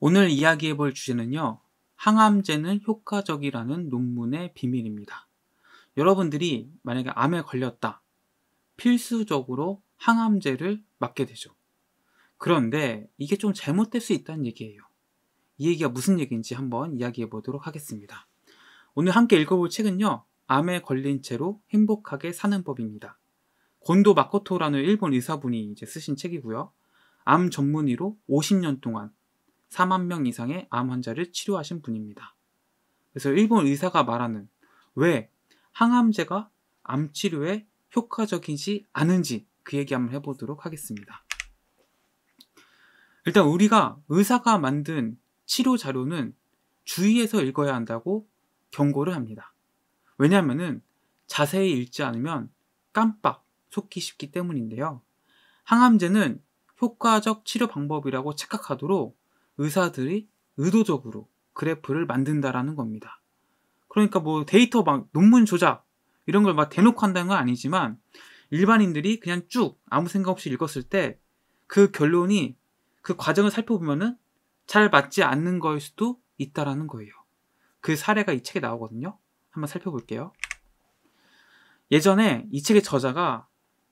오늘 이야기해 볼 주제는요. 항암제는 효과적이라는 논문의 비밀입니다. 여러분들이 만약에 암에 걸렸다. 필수적으로 항암제를 맞게 되죠. 그런데 이게 좀 잘못될 수 있다는 얘기예요. 이 얘기가 무슨 얘기인지 한번 이야기해 보도록 하겠습니다. 오늘 함께 읽어볼 책은요. 암에 걸린 채로 행복하게 사는 법입니다. 곤도 마코토라는 일본 의사분이 이제 쓰신 책이고요. 암 전문의로 50년 동안 4만 명 이상의 암 환자를 치료하신 분입니다. 그래서 일본 의사가 말하는 왜 항암제가 암 치료에 효과적이지 않은지 그 얘기 한번 해보도록 하겠습니다. 일단 우리가 의사가 만든 치료 자료는 주의해서 읽어야 한다고 경고를 합니다. 왜냐하면 자세히 읽지 않으면 깜빡 속기 쉽기 때문인데요. 항암제는 효과적 치료 방법이라고 착각하도록 의사들이 의도적으로 그래프를 만든다라는 겁니다. 그러니까 뭐 데이터 막 논문 조작 이런 걸 막 대놓고 한다는 건 아니지만 일반인들이 그냥 쭉 아무 생각 없이 읽었을 때 그 결론이 그 과정을 살펴보면은 잘 맞지 않는 거일 수도 있다라는 거예요. 그 사례가 이 책에 나오거든요. 한번 살펴볼게요. 예전에 이 책의 저자가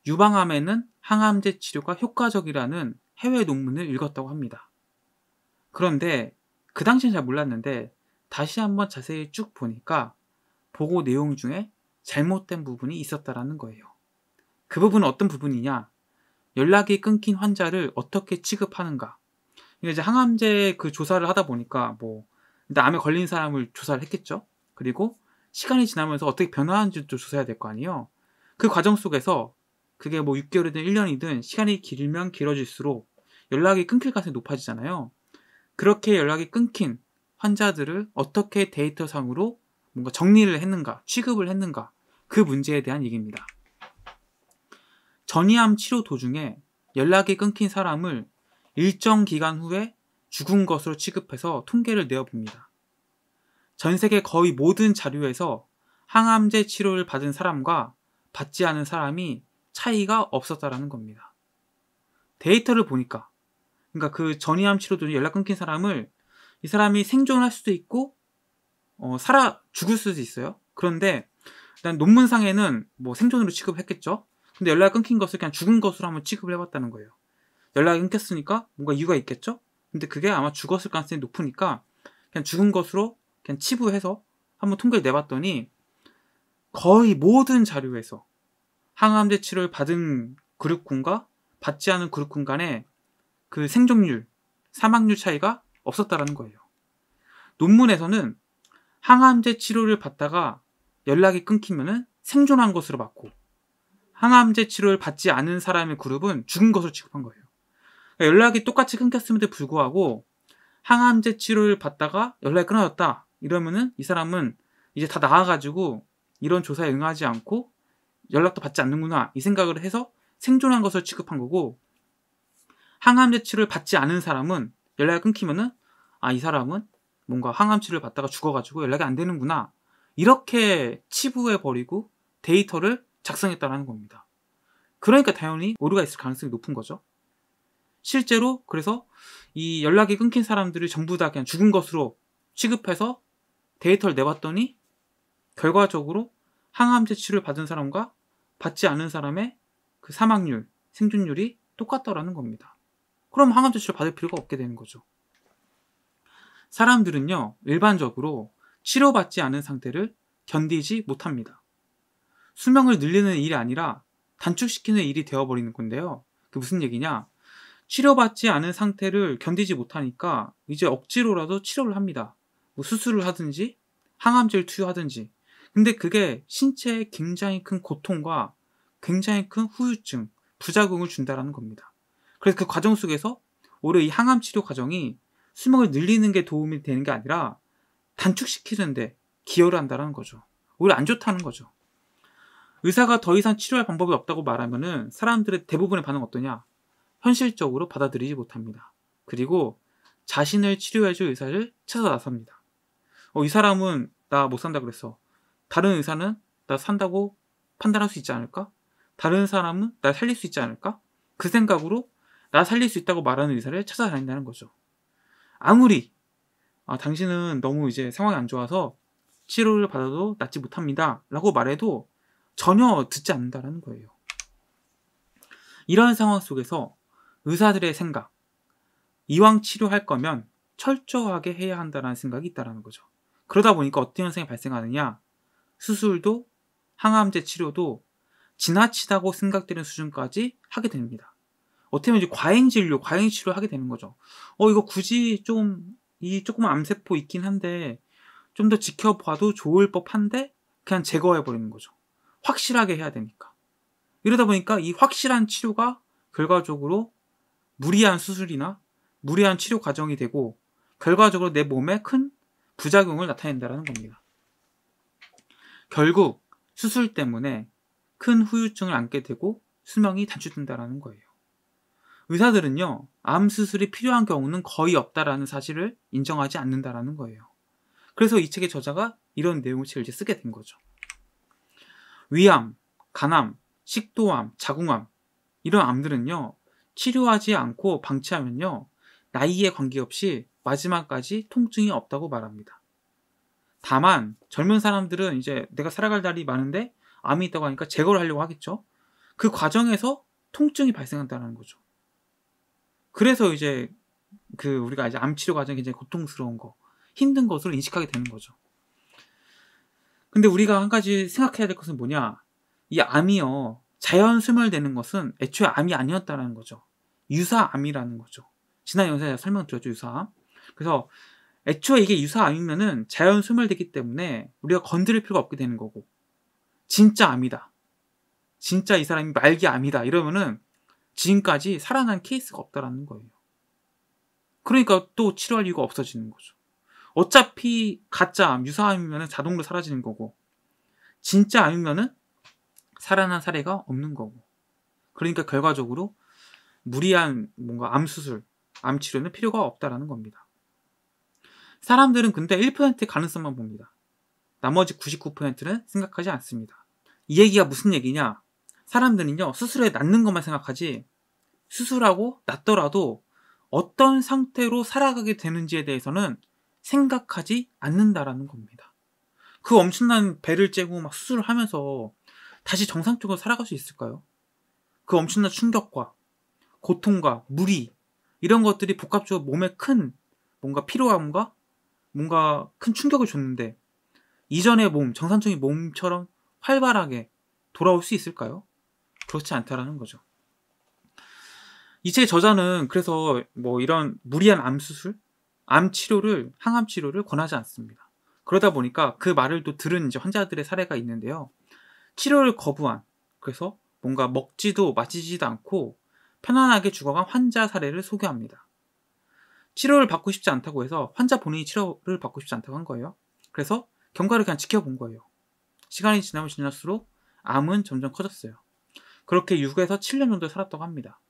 유방암에는 항암제 치료가 효과적이라는 해외 논문을 읽었다고 합니다. 그런데 그 당시엔 잘 몰랐는데 다시 한번 자세히 쭉 보니까 보고 내용 중에 잘못된 부분이 있었다라는 거예요. 그 부분은 어떤 부분이냐? 연락이 끊긴 환자를 어떻게 취급하는가? 이제 항암제 그 조사를 하다 보니까 뭐 암에 걸린 사람을 조사를 했겠죠. 그리고 시간이 지나면서 어떻게 변화하는지도 조사해야 될 거 아니에요. 그 과정 속에서 그게 뭐 6개월이든 1년이든 시간이 길면 길어질수록 연락이 끊길 가능성이 높아지잖아요. 그렇게 연락이 끊긴 환자들을 어떻게 데이터상으로 뭔가 정리를 했는가, 취급을 했는가 그 문제에 대한 얘기입니다. 전이암 치료 도중에 연락이 끊긴 사람을 일정 기간 후에 죽은 것으로 취급해서 통계를 내어봅니다. 전 세계 거의 모든 자료에서 항암제 치료를 받은 사람과 받지 않은 사람이 차이가 없었다라는 겁니다. 데이터를 보니까 그러니까 그 전이암 치료도 연락 끊긴 사람을 이 사람이 생존할 수도 있고 어, 살아 죽을 수도 있어요. 그런데 일단 논문상에는 뭐 생존으로 취급했겠죠. 근데 연락 끊긴 것을 그냥 죽은 것으로 한번 취급을 해봤다는 거예요. 연락이 끊겼으니까 뭔가 이유가 있겠죠. 근데 그게 아마 죽었을 가능성이 높으니까 그냥 죽은 것으로 그냥 치부해서 한번 통계를 내봤더니 거의 모든 자료에서 항암제 치료를 받은 그룹군과 받지 않은 그룹군 간에 그 생존율, 사망률 차이가 없었다라는 거예요. 논문에서는 항암제 치료를 받다가 연락이 끊기면은 생존한 것으로 봤고 항암제 치료를 받지 않은 사람의 그룹은 죽은 것으로 취급한 거예요. 그러니까 연락이 똑같이 끊겼음에도 불구하고 항암제 치료를 받다가 연락이 끊어졌다 이러면은 이 사람은 이제 다 나아가지고 이런 조사에 응하지 않고 연락도 받지 않는구나 이 생각을 해서 생존한 것을 취급한 거고 항암 제치를 받지 않은 사람은 연락이 끊기면은 아 이 사람은 뭔가 항암 치료를 받다가 죽어가지고 연락이 안 되는구나 이렇게 치부해 버리고 데이터를 작성했다라는 겁니다. 그러니까 당연히 오류가 있을 가능성이 높은 거죠. 실제로 그래서 이 연락이 끊긴 사람들을 전부 다 그냥 죽은 것으로 취급해서 데이터를 내봤더니 결과적으로 항암제 치료를 받은 사람과 받지 않은 사람의 그 사망률, 생존율이 똑같더라는 겁니다. 그럼 항암 제시를 받을 필요가 없게 되는 거죠. 사람들은요, 일반적으로 치료받지 않은 상태를 견디지 못합니다. 수명을 늘리는 일이 아니라 단축시키는 일이 되어버리는 건데요. 그게 무슨 얘기냐? 치료받지 않은 상태를 견디지 못하니까 이제 억지로라도 치료를 합니다. 뭐 수술을 하든지 항암제를 투여하든지. 근데 그게 신체에 굉장히 큰 고통과 굉장히 큰 후유증, 부작용을 준다라는 겁니다. 그래서 그 과정 속에서 오히려 이 항암 치료 과정이 수명을 늘리는 게 도움이 되는 게 아니라 단축시키는데 기여를 한다는 거죠. 오히려 안 좋다는 거죠. 의사가 더 이상 치료할 방법이 없다고 말하면은 사람들의 대부분의 반응은 어떠냐? 현실적으로 받아들이지 못합니다. 그리고 자신을 치료해줄 의사를 찾아 나섭니다. 어, 이 사람은 나 못 산다 그랬어. 다른 의사는 나 산다고 판단할 수 있지 않을까? 다른 사람은 나 살릴 수 있지 않을까? 그 생각으로 나 살릴 수 있다고 말하는 의사를 찾아다닌다는 거죠. 아무리 아, 당신은 너무 이제 상황이 안 좋아서 치료를 받아도 낫지 못합니다. 라고 말해도 전혀 듣지 않는다라는 거예요. 이러한 상황 속에서 의사들의 생각, 이왕 치료할 거면 철저하게 해야 한다라는 생각이 있다라는 거죠. 그러다 보니까 어떤 현상이 발생하느냐? 수술도 항암제 치료도 지나치다고 생각되는 수준까지 하게 됩니다. 어떻게 보면 이제 과잉 진료, 과잉 치료를 하게 되는 거죠. 어, 이거 굳이 좀, 이 조금 암세포 있긴 한데, 좀 더 지켜봐도 좋을 법한데, 그냥 제거해버리는 거죠. 확실하게 해야 되니까. 이러다 보니까 이 확실한 치료가 결과적으로 무리한 수술이나 무리한 치료 과정이 되고, 결과적으로 내 몸에 큰 부작용을 나타낸다는 겁니다. 결국 수술 때문에 큰 후유증을 안게 되고 수명이 단축된다라는 거예요. 의사들은요, 암 수술이 필요한 경우는 거의 없다라는 사실을 인정하지 않는다라는 거예요. 그래서 이 책의 저자가 이런 내용을 이제 쓰게 된 거죠. 위암, 간암, 식도암, 자궁암 이런 암들은요 치료하지 않고 방치하면요 나이에 관계없이 마지막까지 통증이 없다고 말합니다. 다만 젊은 사람들은 이제 내가 살아갈 날이 많은데 암이 있다고 하니까 제거를 하려고 하겠죠. 그 과정에서 통증이 발생한다는 거죠. 그래서 이제 그 우리가 이제 암 치료 과정이 굉장히 고통스러운 거, 힘든 것을 인식하게 되는 거죠. 근데 우리가 한 가지 생각해야 될 것은 뭐냐? 이 암이요. 자연 소멸되는 것은 애초에 암이 아니었다는 거죠. 유사암이라는 거죠. 지난 영상에 서 설명드렸죠, 유사암. 그래서 애초에 이게 유사암이면은 자연 소멸되기 때문에 우리가 건드릴 필요가 없게 되는 거고. 진짜 암이다. 진짜 이 사람이 말기 암이다. 이러면은 지금까지 살아난 케이스가 없다라는 거예요. 그러니까 또 치료할 이유가 없어지는 거죠. 어차피 가짜 암, 유사암이면 자동으로 사라지는 거고 진짜 암이면 살아난 사례가 없는 거고 그러니까 결과적으로 무리한 뭔가 암 수술, 암 치료는 필요가 없다라는 겁니다. 사람들은 근데 1%의 가능성만 봅니다. 나머지 99%는 생각하지 않습니다. 이 얘기가 무슨 얘기냐? 사람들은요, 수술에 낫는 것만 생각하지, 수술하고 낫더라도 어떤 상태로 살아가게 되는지에 대해서는 생각하지 않는다라는 겁니다. 그 엄청난 배를 째고 막 수술을 하면서 다시 정상적으로 살아갈 수 있을까요? 그 엄청난 충격과 고통과 무리 이런 것들이 복합적으로 몸에 큰 뭔가 피로감과 뭔가 큰 충격을 줬는데 이전의 몸, 정상적인 몸처럼 활발하게 돌아올 수 있을까요? 그렇지 않다라는 거죠. 이책의 저자는 그래서 뭐 이런 무리한 암 수술, 암 치료를 항암 치료를 권하지 않습니다. 그러다 보니까 그 말을 또 들은 이제 환자들의 사례가 있는데요. 치료를 거부한 그래서 뭔가 먹지도 마시지도 않고 편안하게 죽어간 환자 사례를 소개합니다. 치료를 받고 싶지 않다고 해서 환자 본인이 치료를 받고 싶지 않다고 한 거예요. 그래서 경과를 그냥 지켜본 거예요. 시간이 지나면 지날수록 암은 점점 커졌어요. 그렇게 6에서 7년 정도 살았다고 합니다.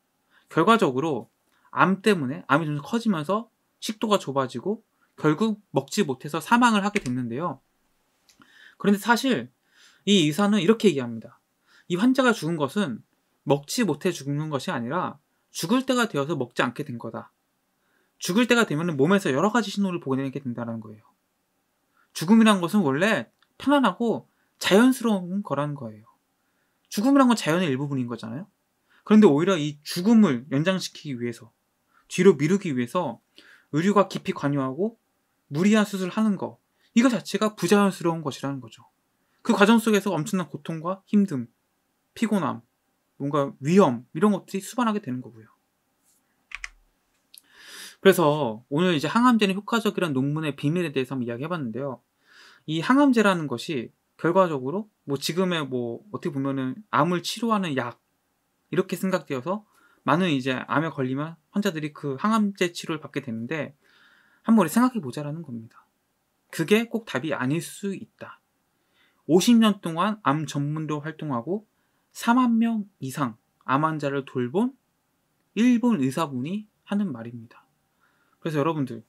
결과적으로 암 때문에 암이 좀 커지면서 식도가 좁아지고 결국 먹지 못해서 사망을 하게 됐는데요. 그런데 사실 이 의사는 이렇게 얘기합니다. 이 환자가 죽은 것은 먹지 못해 죽는 것이 아니라 죽을 때가 되어서 먹지 않게 된 거다. 죽을 때가 되면 몸에서 여러 가지 신호를 보내게 된다는 거예요. 죽음이란 것은 원래 편안하고 자연스러운 거라는 거예요. 죽음이란 건 자연의 일부분인 거잖아요. 그런데 오히려 이 죽음을 연장시키기 위해서 뒤로 미루기 위해서 의료가 깊이 관여하고 무리한 수술을 하는 거 이거 자체가 부자연스러운 것이라는 거죠. 그 과정 속에서 엄청난 고통과 힘듦, 피곤함, 뭔가 위험 이런 것들이 수반하게 되는 거고요. 그래서 오늘 이제 항암제는 효과적이라는 논문의 비밀에 대해서 한번 이야기해봤는데요. 이 항암제라는 것이 결과적으로 뭐 지금의 뭐 어떻게 보면은 암을 치료하는 약 이렇게 생각되어서 많은 이제 암에 걸리면 환자들이 그 항암제 치료를 받게 되는데 한번 에 생각해 보자라는 겁니다. 그게 꼭 답이 아닐 수 있다. 50년 동안 암전문도 활동하고 4만 명 이상 암 환자를 돌본 일본 의사분이 하는 말입니다. 그래서 여러분들,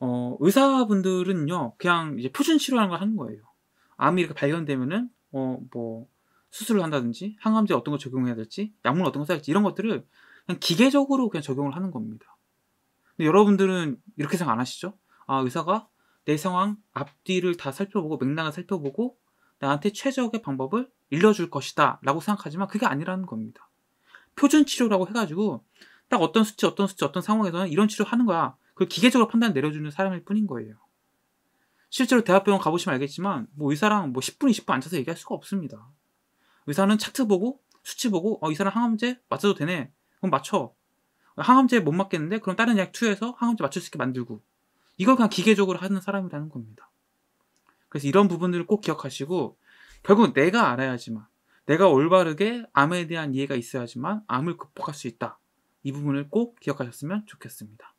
어, 의사분들은요, 그냥 이제 표준 치료라는걸 하는 거예요. 암이 이렇게 발견되면은 어 뭐 수술을 한다든지 항암제 어떤 걸 적용해야 될지 약물 어떤 걸 써야 될지 이런 것들을 그냥 기계적으로 그냥 적용을 하는 겁니다. 근데 여러분들은 이렇게 생각 안 하시죠? 아 의사가 내 상황 앞뒤를 다 살펴보고 맥락을 살펴보고 나한테 최적의 방법을 일러줄 것이다 라고 생각하지만 그게 아니라는 겁니다. 표준 치료라고 해가지고 딱 어떤 수치 어떤 수치 어떤 상황에서는 이런 치료 하는 거야. 그걸 기계적으로 판단 내려주는 사람일 뿐인 거예요. 실제로 대학병원 가보시면 알겠지만 뭐 의사랑 뭐 10분, 20분 앉아서 얘기할 수가 없습니다. 의사는 차트 보고 수치 보고 어, 이 사람 항암제 맞춰도 되네. 그럼 맞춰. 항암제 못 맞겠는데 그럼 다른 약 투여해서 항암제 맞출 수 있게 만들고 이걸 그냥 기계적으로 하는 사람이라는 겁니다. 그래서 이런 부분들을 꼭 기억하시고 결국 내가 알아야지만 내가 올바르게 암에 대한 이해가 있어야지만 암을 극복할 수 있다. 이 부분을 꼭 기억하셨으면 좋겠습니다.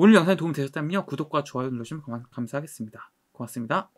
오늘 영상이 도움이 되셨다면요. 구독과 좋아요 눌러주시면 감사하겠습니다. 고맙습니다.